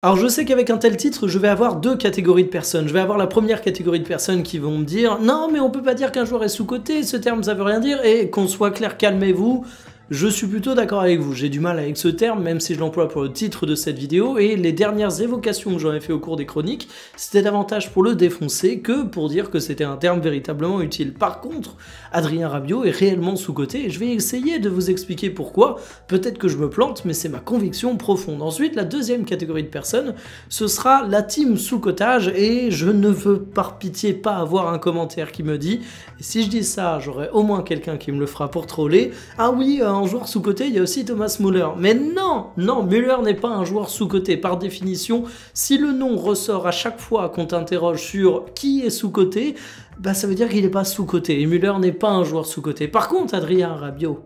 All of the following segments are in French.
Alors je sais qu'avec un tel titre, je vais avoir deux catégories de personnes. Je vais avoir la première catégorie de personnes qui vont me dire « Non, mais on peut pas dire qu'un joueur est sous-coté, ce terme ça veut rien dire, et qu'on soit clair, calmez-vous, je suis plutôt d'accord avec vous, j'ai du mal avec ce terme, même si je l'emploie pour le titre de cette vidéo, et les dernières évocations que j'en ai fait au cours des chroniques, c'était davantage pour le défoncer que pour dire que c'était un terme véritablement utile. Par contre, Adrien Rabiot est réellement sous-coté, et je vais essayer de vous expliquer pourquoi, peut-être que je me plante, mais c'est ma conviction profonde. Ensuite, la deuxième catégorie de personnes, ce sera la team sous-cotage, et je ne veux par pitié pas avoir un commentaire qui me dit, si je dis ça, j'aurai au moins quelqu'un qui me le fera pour troller, ah oui, euh, joueur sous-côté, il y a aussi Thomas Muller. Mais non, non, Muller n'est pas un joueur sous-côté. Par définition, si le nom ressort à chaque fois qu'on t'interroge sur qui est sous-côté, bah ça veut dire qu'il n'est pas sous-côté. Et Muller n'est pas un joueur sous-côté. Par contre, Adrien Rabiot,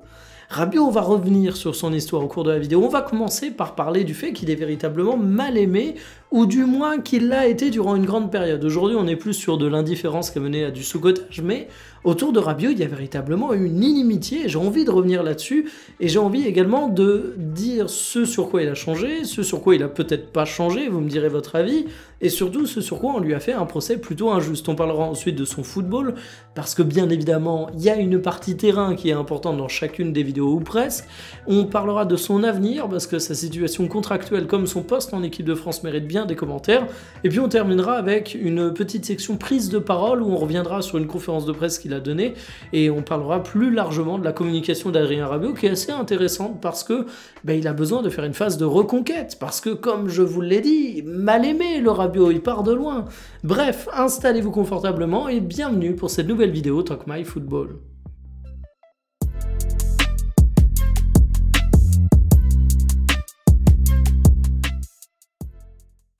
Rabiot va revenir sur son histoire au cours de la vidéo. On va commencer par parler du fait qu'il est véritablement mal aimé, ou du moins qu'il l'a été durant une grande période. Aujourd'hui, on est plus sur de l'indifférence qui a mené à du sous-cotage, mais Autour de Rabiot, il y a véritablement une inimitié, j'ai envie de revenir là-dessus, et j'ai envie également de dire ce sur quoi il a changé, ce sur quoi il a peut-être pas changé, vous me direz votre avis, et surtout ce sur quoi on lui a fait un procès plutôt injuste. On parlera ensuite de son football, parce que bien évidemment, il y a une partie terrain qui est importante dans chacune des vidéos ou presque. On parlera de son avenir, parce que sa situation contractuelle comme son poste en équipe de France mérite bien des commentaires. Et puis on terminera avec une petite section prise de parole, où on reviendra sur une conférence de presse qu'il a donnée, et on parlera plus largement de la communication d'Adrien Rabiot, qui est assez intéressante, parce que ben, il a besoin de faire une phase de reconquête, parce que comme je vous l'ai dit, mal aimé le Rabiot, il part de loin. Bref, installez-vous confortablement et bienvenue pour cette nouvelle vidéo Talk My Football.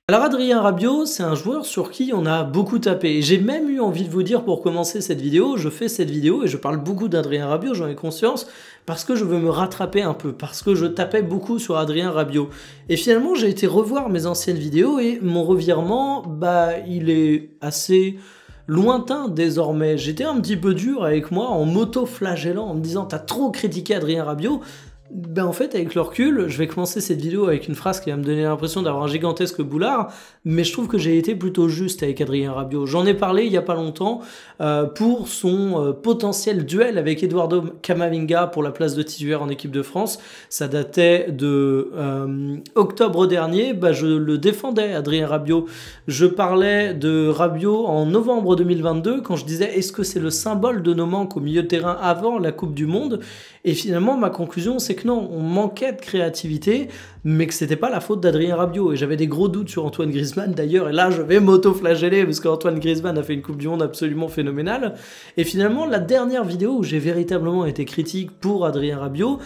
Alors Adrien Rabiot, c'est un joueur sur qui on a beaucoup tapé. J'ai même eu envie de vous dire pour commencer cette vidéo, je fais cette vidéo et je parle beaucoup d'Adrien Rabiot, j'en ai conscience, parce que je veux me rattraper un peu, parce que je tapais beaucoup sur Adrien Rabiot. Et finalement, j'ai été revoir mes anciennes vidéos et mon revirement, bah, il est assez lointain désormais. J'étais un petit peu dur avec moi en m'auto-flagellant, en me disant t'as trop critiqué Adrien Rabiot, ben en fait, avec le recul, je vais commencer cette vidéo avec une phrase qui va me donner l'impression d'avoir un gigantesque boulard, mais je trouve que j'ai été plutôt juste avec Adrien Rabiot. J'en ai parlé il n'y a pas longtemps euh, pour son euh, potentiel duel avec Eduardo Camavinga pour la place de titulaire en équipe de France. Ça datait de euh, octobre dernier. Ben, je le défendais, Adrien Rabiot. Je parlais de Rabiot en novembre 2022 quand je disais est-ce que c'est le symbole de nos manques au milieu de terrain avant la Coupe du Monde Et finalement, ma conclusion, c'est que non, on manquait de créativité, mais que c'était pas la faute d'Adrien Rabiot. Et j'avais des gros doutes sur Antoine Griezmann d'ailleurs, et là je vais m'auto-flageller parce qu'Antoine Griezmann a fait une Coupe du Monde absolument phénoménale. Et finalement, la dernière vidéo où j'ai véritablement été critique pour Adrien Rabiot,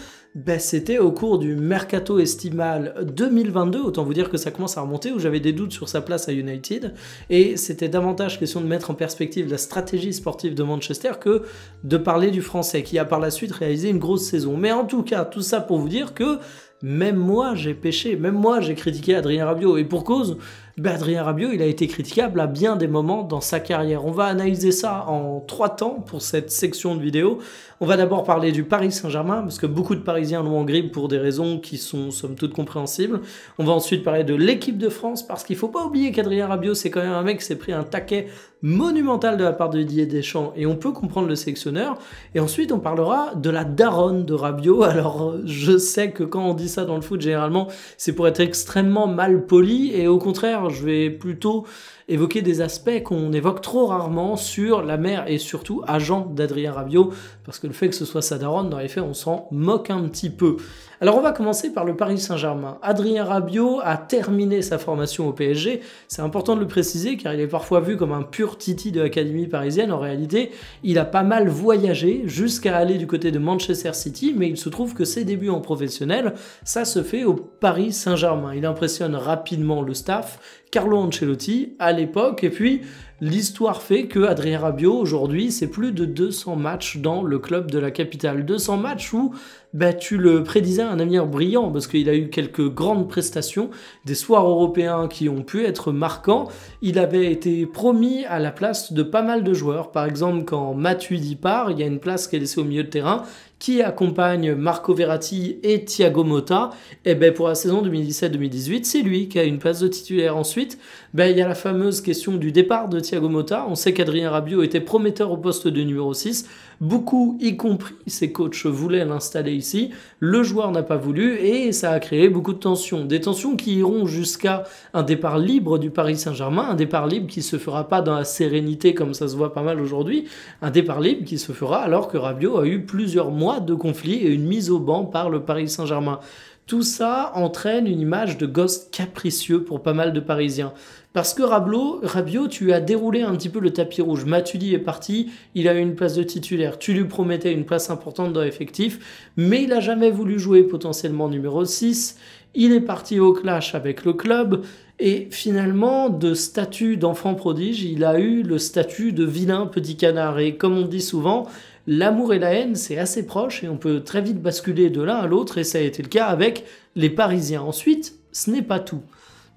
bah, c'était au cours du mercato estimal 2022, autant vous dire que ça commence à remonter, où j'avais des doutes sur sa place à United, et c'était davantage question de mettre en perspective la stratégie sportive de Manchester que de parler du français, qui a par la suite réalisé une grosse saison. Mais en tout cas, tout ça pour vous dire que même moi, j'ai pêché, même moi, j'ai critiqué Adrien Rabiot. Et pour cause, ben, Adrien Rabiot, il a été critiquable à bien des moments dans sa carrière. On va analyser ça en trois temps pour cette section de vidéo. On va d'abord parler du Paris Saint-Germain, parce que beaucoup de Parisiens l'ont en grippe pour des raisons qui sont somme toute compréhensibles. On va ensuite parler de l'équipe de France, parce qu'il ne faut pas oublier qu'Adrien Rabiot, c'est quand même un mec qui s'est pris un taquet monumental de la part de Didier Deschamps et on peut comprendre le sélectionneur. Et ensuite, on parlera de la daronne de Rabiot. Alors, je sais que quand on dit ça dans le foot, généralement, c'est pour être extrêmement mal poli et au contraire, je vais plutôt évoquer des aspects qu'on évoque trop rarement sur la mère et surtout agent d'Adrien Rabiot parce que le fait que ce soit sa daronne, dans les faits, on s'en moque un petit peu. Alors on va commencer par le Paris Saint-Germain. Adrien Rabiot a terminé sa formation au PSG. C'est important de le préciser car il est parfois vu comme un pur titi de l'académie parisienne. En réalité, il a pas mal voyagé jusqu'à aller du côté de Manchester City, mais il se trouve que ses débuts en professionnel, ça se fait au Paris Saint-Germain. Il impressionne rapidement le staff, Carlo Ancelotti à l'époque, et puis L'histoire fait que Adrien Rabiot aujourd'hui, c'est plus de 200 matchs dans le club de la capitale. 200 matchs où battu tu le prédisais un avenir brillant parce qu'il a eu quelques grandes prestations, des soirs européens qui ont pu être marquants. Il avait été promis à la place de pas mal de joueurs. Par exemple, quand Matuidi part, il y a une place qui est laissée au milieu de terrain qui accompagne Marco Verratti et Thiago Motta, et eh ben pour la saison 2017-2018, c'est lui qui a une place de titulaire. Ensuite, ben il y a la fameuse question du départ de Thiago Motta. On sait qu'Adrien Rabiot était prometteur au poste de numéro 6. Beaucoup, y compris ses coachs, voulaient l'installer ici. Le joueur n'a pas voulu et ça a créé beaucoup de tensions. Des tensions qui iront jusqu'à un départ libre du Paris Saint-Germain, un départ libre qui se fera pas dans la sérénité comme ça se voit pas mal aujourd'hui, un départ libre qui se fera alors que Rabiot a eu plusieurs mois de conflit et une mise au banc par le Paris Saint-Germain. Tout ça entraîne une image de gosse capricieux pour pas mal de Parisiens. Parce que Rabiot, Rabiot, tu as déroulé un petit peu le tapis rouge. Matuidi est parti, il a eu une place de titulaire. Tu lui promettais une place importante dans l'effectif, mais il n'a jamais voulu jouer potentiellement numéro 6. Il est parti au clash avec le club. Et finalement, de statut d'enfant prodige, il a eu le statut de vilain petit canard. Et comme on dit souvent, l'amour et la haine, c'est assez proche et on peut très vite basculer de l'un à l'autre et ça a été le cas avec les Parisiens. Ensuite, ce n'est pas tout.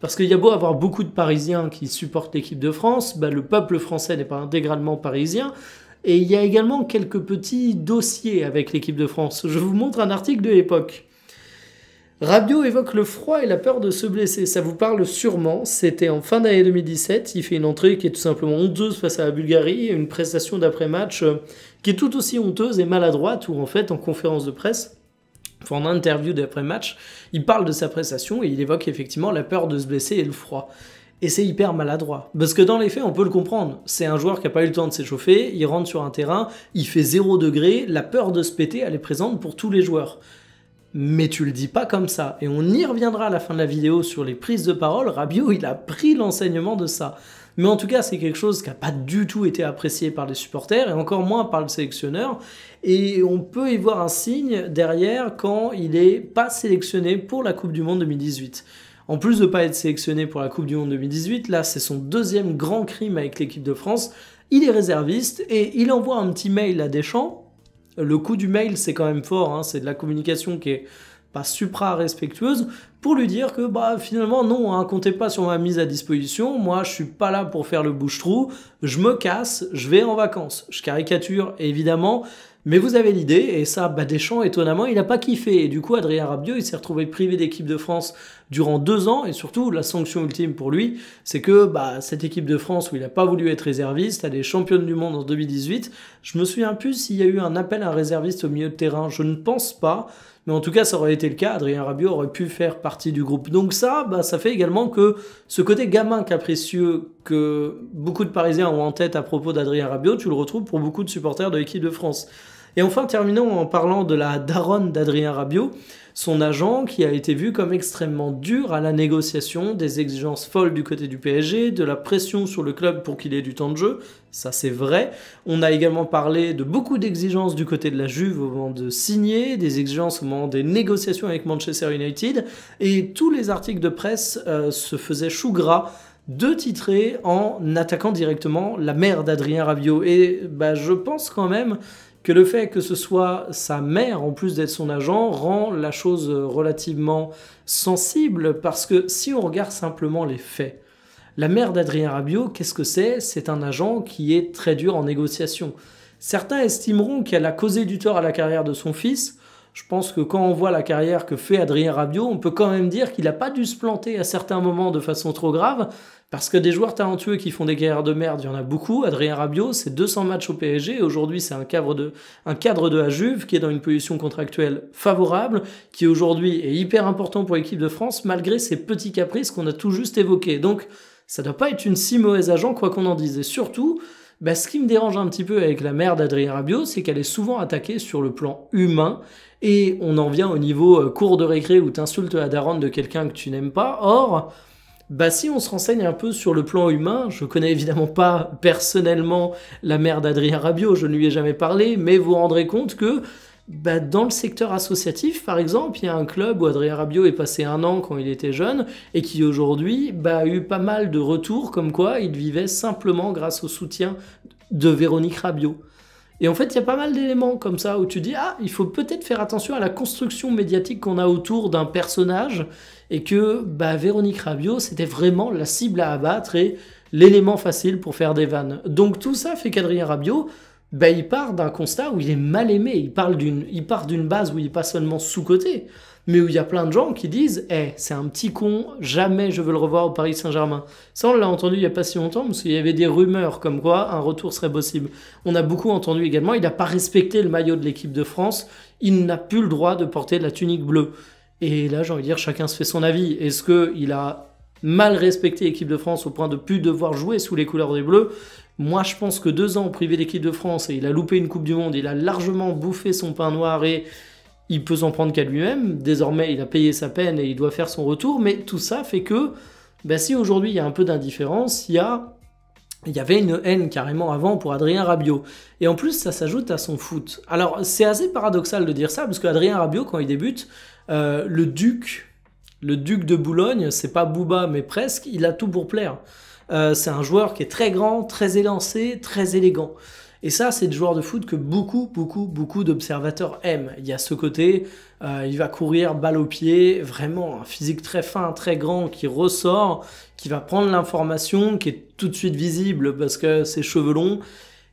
Parce qu'il y a beau avoir beaucoup de Parisiens qui supportent l'équipe de France, bah, le peuple français n'est pas intégralement parisien. Et il y a également quelques petits dossiers avec l'équipe de France. Je vous montre un article de l'époque. Radio évoque le froid et la peur de se blesser. Ça vous parle sûrement. C'était en fin d'année 2017. Il fait une entrée qui est tout simplement honteuse face à la Bulgarie, une prestation d'après-match euh, qui est tout aussi honteuse et maladroite, où en fait, en conférence de presse, en interview d'après-match, il parle de sa prestation et il évoque effectivement la peur de se blesser et le froid. Et c'est hyper maladroit. Parce que dans les faits, on peut le comprendre. C'est un joueur qui n'a pas eu le temps de s'échauffer, il rentre sur un terrain, il fait 0 degré, la peur de se péter, elle est présente pour tous les joueurs mais tu le dis pas comme ça. Et on y reviendra à la fin de la vidéo sur les prises de parole. Rabiot, il a pris l'enseignement de ça. Mais en tout cas, c'est quelque chose qui n'a pas du tout été apprécié par les supporters et encore moins par le sélectionneur. Et on peut y voir un signe derrière quand il n'est pas sélectionné pour la Coupe du Monde 2018. En plus de ne pas être sélectionné pour la Coupe du Monde 2018, là c'est son deuxième grand crime avec l'équipe de France. Il est réserviste et il envoie un petit mail à Deschamps le coup du mail, c'est quand même fort, hein. c'est de la communication qui est pas supra respectueuse pour lui dire que bah finalement non hein, comptez pas sur ma mise à disposition moi je suis pas là pour faire le bouche trou je me casse je vais en vacances je caricature évidemment mais vous avez l'idée, et ça, bah Deschamps, étonnamment, il n'a pas kiffé. Et du coup, Adrien Rabiot, il s'est retrouvé privé d'équipe de France durant deux ans, et surtout, la sanction ultime pour lui, c'est que bah, cette équipe de France où il n'a pas voulu être réserviste, elle est championne du monde en 2018. Je me souviens plus s'il y a eu un appel à un réserviste au milieu de terrain, je ne pense pas. Mais en tout cas, ça aurait été le cas. Adrien Rabiot aurait pu faire partie du groupe. Donc ça, bah, ça fait également que ce côté gamin capricieux que beaucoup de Parisiens ont en tête à propos d'Adrien Rabiot, tu le retrouves pour beaucoup de supporters de l'équipe de France. Et enfin, terminons en parlant de la daronne d'Adrien Rabiot son agent qui a été vu comme extrêmement dur à la négociation, des exigences folles du côté du PSG, de la pression sur le club pour qu'il ait du temps de jeu, ça c'est vrai. On a également parlé de beaucoup d'exigences du côté de la Juve au moment de signer, des exigences au moment des négociations avec Manchester United, et tous les articles de presse euh, se faisaient chou gras de titrer en attaquant directement la mère d'Adrien Rabiot. Et bah, je pense quand même que le fait que ce soit sa mère, en plus d'être son agent, rend la chose relativement sensible, parce que si on regarde simplement les faits, la mère d'Adrien Rabiot, qu'est-ce que c'est C'est un agent qui est très dur en négociation. Certains estimeront qu'elle a causé du tort à la carrière de son fils, je pense que quand on voit la carrière que fait Adrien Rabiot, on peut quand même dire qu'il n'a pas dû se planter à certains moments de façon trop grave, parce que des joueurs talentueux qui font des guerres de merde, il y en a beaucoup. Adrien Rabiot, c'est 200 matchs au PSG, aujourd'hui c'est un cadre de un cadre de la Juve qui est dans une position contractuelle favorable, qui aujourd'hui est hyper important pour l'équipe de France, malgré ces petits caprices qu'on a tout juste évoqués. Donc ça ne doit pas être une si mauvaise agent, quoi qu'on en dise. Et surtout, bah, ce qui me dérange un petit peu avec la mère d'Adrien rabio c'est qu'elle est souvent attaquée sur le plan humain, et on en vient au niveau euh, cours de récré où t'insultes la daronne de quelqu'un que tu n'aimes pas. Or, bah si on se renseigne un peu sur le plan humain, je connais évidemment pas personnellement la mère d'Adrien rabio je ne lui ai jamais parlé, mais vous rendrez compte que bah, dans le secteur associatif, par exemple, il y a un club où Adrien Rabiot est passé un an quand il était jeune et qui aujourd'hui bah, a eu pas mal de retours comme quoi il vivait simplement grâce au soutien de Véronique Rabiot. Et en fait, il y a pas mal d'éléments comme ça où tu dis ah, il faut peut-être faire attention à la construction médiatique qu'on a autour d'un personnage et que bah, Véronique Rabiot, c'était vraiment la cible à abattre et l'élément facile pour faire des vannes. Donc tout ça fait qu'Adrien Rabiot, ben, il part d'un constat où il est mal aimé. Il, parle d'une, il part d'une base où il n'est pas seulement sous côté, mais où il y a plein de gens qui disent Eh, c'est un petit con, jamais je veux le revoir au Paris Saint-Germain. Ça, on l'a entendu il n'y a pas si longtemps, parce qu'il y avait des rumeurs comme quoi un retour serait possible. On a beaucoup entendu également il n'a pas respecté le maillot de l'équipe de France, il n'a plus le droit de porter la tunique bleue. Et là, j'ai envie de dire chacun se fait son avis. Est-ce qu'il a mal respecté l'équipe de France au point de plus devoir jouer sous les couleurs des Bleus. Moi, je pense que deux ans privé l'équipe de France et il a loupé une Coupe du Monde, il a largement bouffé son pain noir et il peut s'en prendre qu'à lui-même. Désormais, il a payé sa peine et il doit faire son retour. Mais tout ça fait que, bah, si aujourd'hui il y a un peu d'indifférence, il y avait une haine carrément avant pour Adrien Rabiot. Et en plus, ça s'ajoute à son foot. Alors, c'est assez paradoxal de dire ça, parce qu'Adrien Rabiot, quand il débute, euh, le duc le duc de Boulogne, c'est pas Booba, mais presque, il a tout pour plaire. Euh, c'est un joueur qui est très grand, très élancé, très élégant. Et ça, c'est le joueur de foot que beaucoup, beaucoup, beaucoup d'observateurs aiment. Il y a ce côté, euh, il va courir balle au pied, vraiment un physique très fin, très grand, qui ressort, qui va prendre l'information, qui est tout de suite visible parce que ses cheveux longs,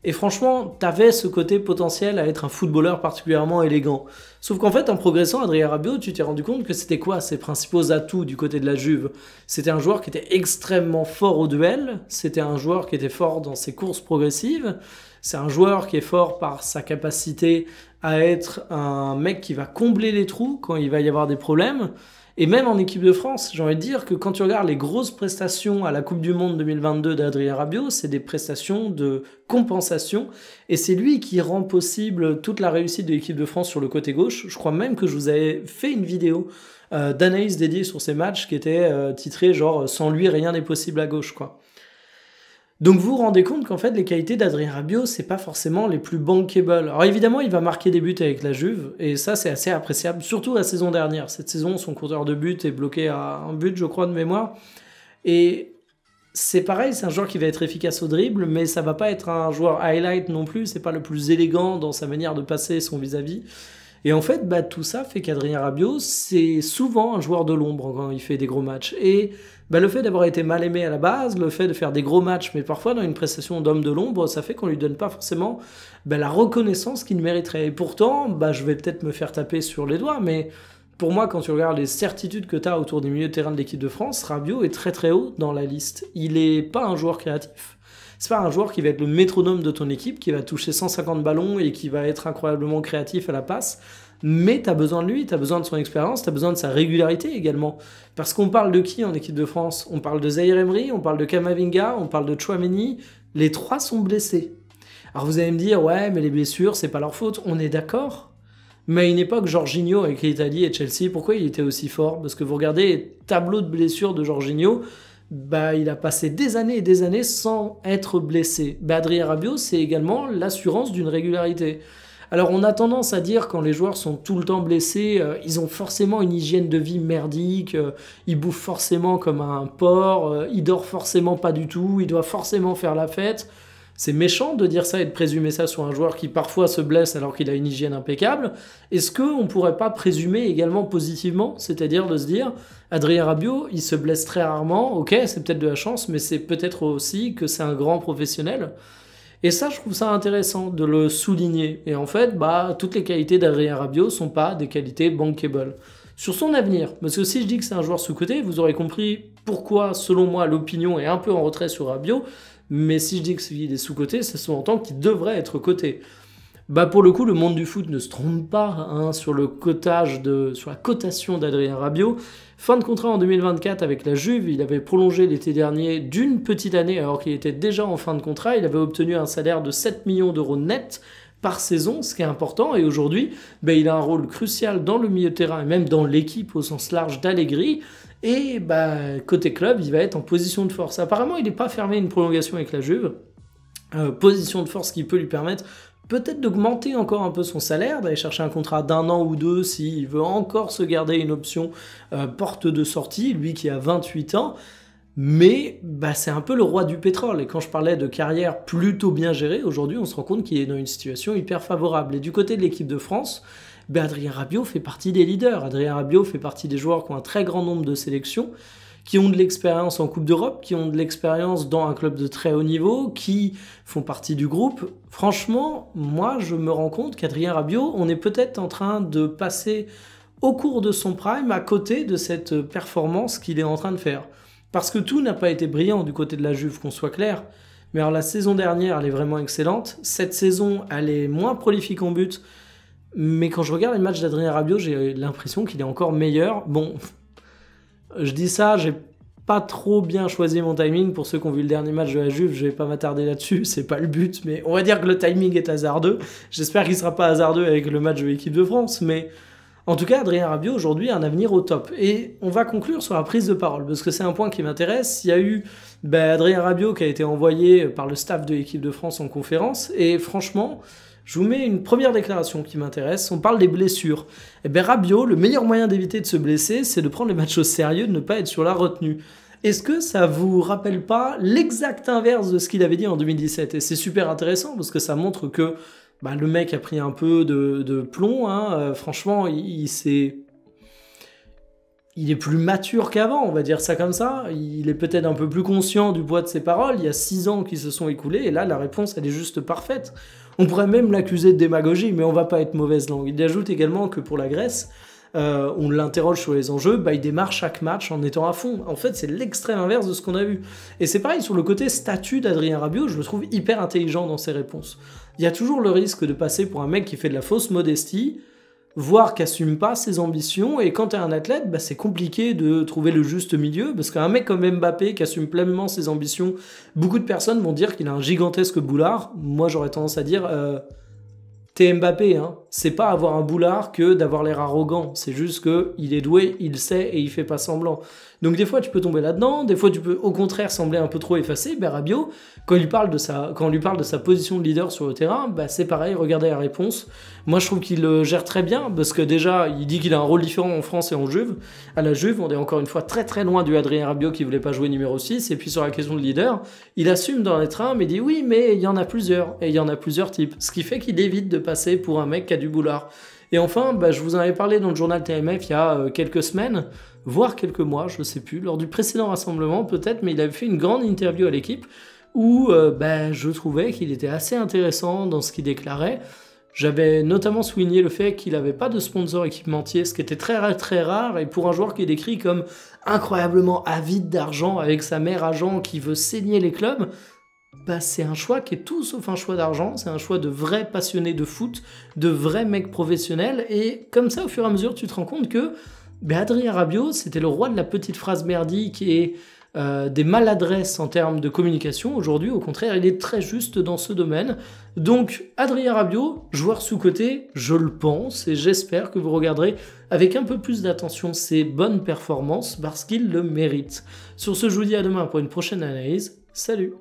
et franchement, t'avais ce côté potentiel à être un footballeur particulièrement élégant. Sauf qu'en fait, en progressant, Adrien Rabiot, tu t'es rendu compte que c'était quoi ses principaux atouts du côté de la Juve C'était un joueur qui était extrêmement fort au duel, c'était un joueur qui était fort dans ses courses progressives, c'est un joueur qui est fort par sa capacité à être un mec qui va combler les trous quand il va y avoir des problèmes. Et même en équipe de France, j'ai envie de dire que quand tu regardes les grosses prestations à la Coupe du Monde 2022 d'Adrien Rabiot, c'est des prestations de compensation. Et c'est lui qui rend possible toute la réussite de l'équipe de France sur le côté gauche. Je crois même que je vous avais fait une vidéo euh, d'analyse dédiée sur ces matchs qui était euh, titrée genre Sans lui, rien n'est possible à gauche, quoi. Donc vous vous rendez compte qu'en fait les qualités d'Adrien Rabiot c'est pas forcément les plus bankable. Alors évidemment il va marquer des buts avec la Juve et ça c'est assez appréciable, surtout la saison dernière. Cette saison son compteur de but est bloqué à un but je crois de mémoire et c'est pareil, c'est un joueur qui va être efficace au dribble, mais ça va pas être un joueur highlight non plus. C'est pas le plus élégant dans sa manière de passer son vis-à-vis. vis à vis et en fait, bah, tout ça fait qu'Adrien Rabiot, c'est souvent un joueur de l'ombre quand il fait des gros matchs. Et bah, le fait d'avoir été mal aimé à la base, le fait de faire des gros matchs, mais parfois dans une prestation d'homme de l'ombre, ça fait qu'on ne lui donne pas forcément bah, la reconnaissance qu'il mériterait. Et pourtant, bah, je vais peut-être me faire taper sur les doigts, mais pour moi, quand tu regardes les certitudes que tu as autour des milieu de terrain de l'équipe de France, Rabiot est très très haut dans la liste. Il n'est pas un joueur créatif. C'est pas un joueur qui va être le métronome de ton équipe, qui va toucher 150 ballons et qui va être incroyablement créatif à la passe. Mais tu as besoin de lui, tu as besoin de son expérience, tu as besoin de sa régularité également. Parce qu'on parle de qui en équipe de France On parle de Zaire Emery, on parle de Kamavinga, on parle de Chouameni. Les trois sont blessés. Alors vous allez me dire, ouais, mais les blessures, c'est pas leur faute. On est d'accord. Mais à une époque, Jorginho avec l'Italie et Chelsea, pourquoi il était aussi fort Parce que vous regardez tableau de blessures de Jorginho, bah, il a passé des années et des années sans être blessé. Bah, Adrien Rabiot, c'est également l'assurance d'une régularité. Alors on a tendance à dire quand les joueurs sont tout le temps blessés, euh, ils ont forcément une hygiène de vie merdique, euh, ils bouffent forcément comme un porc, euh, ils dorment forcément pas du tout, ils doivent forcément faire la fête. C'est méchant de dire ça et de présumer ça sur un joueur qui parfois se blesse alors qu'il a une hygiène impeccable. Est-ce qu'on ne pourrait pas présumer également positivement, c'est-à-dire de se dire, Adrien Rabiot, il se blesse très rarement, ok, c'est peut-être de la chance, mais c'est peut-être aussi que c'est un grand professionnel. Et ça, je trouve ça intéressant de le souligner. Et en fait, bah, toutes les qualités d'Adrien Rabiot sont pas des qualités bankable. Sur son avenir, parce que si je dis que c'est un joueur sous-côté, vous aurez compris pourquoi, selon moi, l'opinion est un peu en retrait sur Rabiot, mais si je dis que c'est est sous-coté, ce sont en tant qu'ils devraient être cotés. Bah pour le coup, le monde du foot ne se trompe pas hein, sur le cotage de, sur la cotation d'Adrien Rabiot. Fin de contrat en 2024 avec la Juve, il avait prolongé l'été dernier d'une petite année alors qu'il était déjà en fin de contrat. Il avait obtenu un salaire de 7 millions d'euros net par saison, ce qui est important. Et aujourd'hui, ben, il a un rôle crucial dans le milieu de terrain et même dans l'équipe au sens large d'Allegri. Et ben, côté club, il va être en position de force. Apparemment, il n'est pas fermé une prolongation avec la Juve. Euh, position de force qui peut lui permettre peut-être d'augmenter encore un peu son salaire, d'aller chercher un contrat d'un an ou deux s'il veut encore se garder une option euh, porte de sortie, lui qui a 28 ans mais bah, c'est un peu le roi du pétrole. Et quand je parlais de carrière plutôt bien gérée, aujourd'hui on se rend compte qu'il est dans une situation hyper favorable. Et du côté de l'équipe de France, bah, Adrien Rabiot fait partie des leaders. Adrien Rabiot fait partie des joueurs qui ont un très grand nombre de sélections, qui ont de l'expérience en Coupe d'Europe, qui ont de l'expérience dans un club de très haut niveau, qui font partie du groupe. Franchement, moi je me rends compte qu'Adrien Rabiot, on est peut-être en train de passer au cours de son prime à côté de cette performance qu'il est en train de faire. Parce que tout n'a pas été brillant du côté de la Juve, qu'on soit clair. Mais alors la saison dernière, elle est vraiment excellente. Cette saison, elle est moins prolifique en but. Mais quand je regarde les matchs d'Adrien Rabiot, j'ai l'impression qu'il est encore meilleur. Bon, je dis ça, j'ai pas trop bien choisi mon timing. Pour ceux qui ont vu le dernier match de la Juve, je vais pas m'attarder là-dessus, c'est pas le but, mais on va dire que le timing est hasardeux. J'espère qu'il sera pas hasardeux avec le match de l'équipe de France, mais en tout cas, Adrien Rabiot, aujourd'hui, a un avenir au top. Et on va conclure sur la prise de parole, parce que c'est un point qui m'intéresse. Il y a eu bah, Adrien Rabiot qui a été envoyé par le staff de l'équipe de France en conférence, et franchement, je vous mets une première déclaration qui m'intéresse. On parle des blessures. Et eh bien, Rabiot, le meilleur moyen d'éviter de se blesser, c'est de prendre les matchs au sérieux, de ne pas être sur la retenue. Est-ce que ça vous rappelle pas l'exact inverse de ce qu'il avait dit en 2017 Et c'est super intéressant parce que ça montre que bah, le mec a pris un peu de, plomb. Hein. Euh, franchement, il, s'est il est plus mature qu'avant, on va dire ça comme ça. Il est peut-être un peu plus conscient du poids de ses paroles. Il y a six ans qui se sont écoulés et là, la réponse, elle est juste parfaite. On pourrait même l'accuser de démagogie, mais on va pas être mauvaise langue. Il ajoute également que pour la Grèce, euh, on l'interroge sur les enjeux, bah, il démarre chaque match en étant à fond. En fait, c'est l'extrême inverse de ce qu'on a vu. Et c'est pareil sur le côté statut d'Adrien Rabiot, je le trouve hyper intelligent dans ses réponses. Il y a toujours le risque de passer pour un mec qui fait de la fausse modestie, voire qu'assume pas ses ambitions. Et quand tu es un athlète, bah, c'est compliqué de trouver le juste milieu, parce qu'un mec comme Mbappé qui assume pleinement ses ambitions, beaucoup de personnes vont dire qu'il a un gigantesque boulard. Moi, j'aurais tendance à dire, euh, t'es Mbappé, hein c'est pas avoir un boulard que d'avoir l'air arrogant. C'est juste que il est doué, il sait et il fait pas semblant. Donc des fois tu peux tomber là-dedans, des fois tu peux au contraire sembler un peu trop effacé. Ben Rabiot, quand, il parle de sa, quand on lui parle de sa position de leader sur le terrain, ben, c'est pareil, regardez la réponse. Moi je trouve qu'il le gère très bien parce que déjà il dit qu'il a un rôle différent en France et en Juve. À la Juve, on est encore une fois très très loin du Adrien Rabiot qui voulait pas jouer numéro 6. Et puis sur la question de leader, il assume dans les trains mais dit oui mais il y en a plusieurs et il y en a plusieurs types. Ce qui fait qu'il évite de passer pour un mec qui a du et enfin, bah, je vous en avais parlé dans le journal TMF il y a euh, quelques semaines, voire quelques mois, je ne sais plus, lors du précédent rassemblement peut-être, mais il avait fait une grande interview à l'équipe où euh, bah, je trouvais qu'il était assez intéressant dans ce qu'il déclarait. J'avais notamment souligné le fait qu'il n'avait pas de sponsor équipementier, ce qui était très très rare, et pour un joueur qui est décrit comme incroyablement avide d'argent, avec sa mère agent qui veut saigner les clubs, bah, c'est un choix qui est tout sauf un choix d'argent, c'est un choix de vrai passionné de foot, de vrais mecs professionnels, et comme ça, au fur et à mesure, tu te rends compte que bah, Adrien Rabiot, c'était le roi de la petite phrase merdique et euh, des maladresses en termes de communication. Aujourd'hui, au contraire, il est très juste dans ce domaine. Donc, Adrien Rabiot, joueur sous-côté, je le pense, et j'espère que vous regarderez avec un peu plus d'attention ses bonnes performances parce qu'il le mérite. Sur ce, je vous dis à demain pour une prochaine analyse. Salut